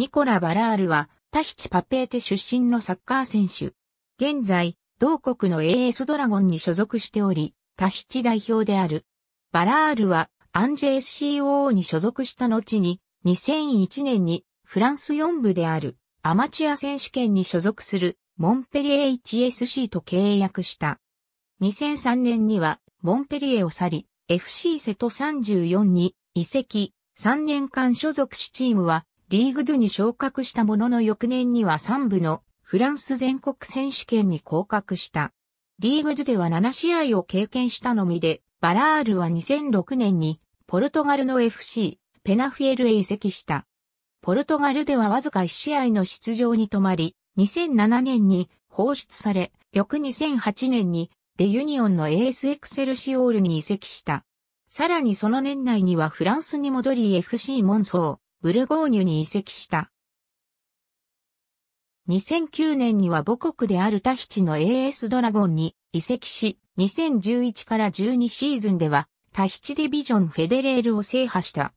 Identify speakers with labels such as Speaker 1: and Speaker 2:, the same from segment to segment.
Speaker 1: ニコラ・バラールは、タヒチ・パペーテ出身のサッカー選手。現在、同国の AS ドラゴンに所属しており、タヒチ代表である。バラールは、アンジェ SCOO に所属した後に、2001年にフランス4部であるアマチュア選手権に所属するモンペリエ HSC と契約した。2003年にはモンペリエを去り、FC 瀬戸34に移籍、3年間所属しチームはリーグドゥに昇格したものの翌年には3部のフランス全国選手権に降格した。リーグドゥでは7試合を経験したのみで、バラールは2006年にポルトガルの FC ペナフィエルへ移籍した。ポルトガルではわずか1試合の出場に止まり、2007年に放出され、翌2008年にレユニオンのエースエクセルシオールに移籍した。さらにその年内にはフランスに戻り FC モンソー、ブルゴーニュに移籍した。2009年には母国であるタヒチの AS ドラゴンに移籍し、2011から12シーズンではタヒチディビジョンフェデレールを制覇した。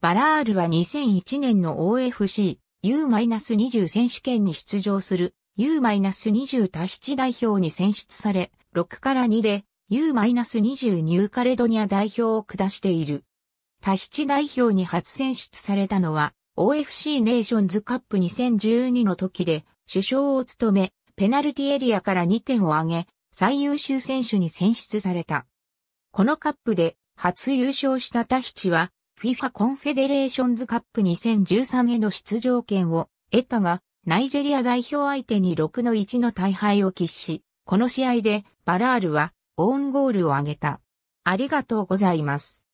Speaker 1: バラールは2001年の OFC U-20 選手権に出場する U-20 タヒチ代表に選出され、6から2で U-20 ニューカレドニア代表を下している。タヒチ代表に初選出されたのは、OFC ネーションズカップ2012の時で、首相を務め、ペナルティエリアから2点を挙げ、最優秀選手に選出された。このカップで初優勝したタヒチは、FIFA コンフェデレーションズカップ2013への出場権を得たが、ナイジェリア代表相手に6の1の大敗を喫し、この試合でバラールはオウンゴールを挙げた。ありがとうございます。